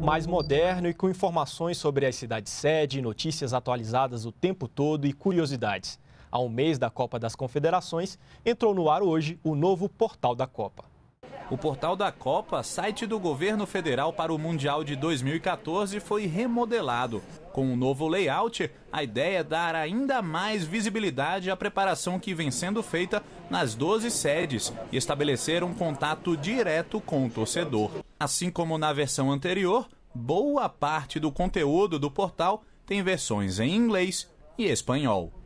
mais moderno e com informações sobre as cidades-sede, notícias atualizadas o tempo todo e curiosidades. Há um mês da Copa das Confederações, entrou no ar hoje o novo portal da Copa. O portal da Copa, site do governo federal para o Mundial de 2014, foi remodelado. Com um novo layout, a ideia é dar ainda mais visibilidade à preparação que vem sendo feita nas 12 sedes e estabelecer um contato direto com o torcedor. Assim como na versão anterior, boa parte do conteúdo do portal tem versões em inglês e espanhol.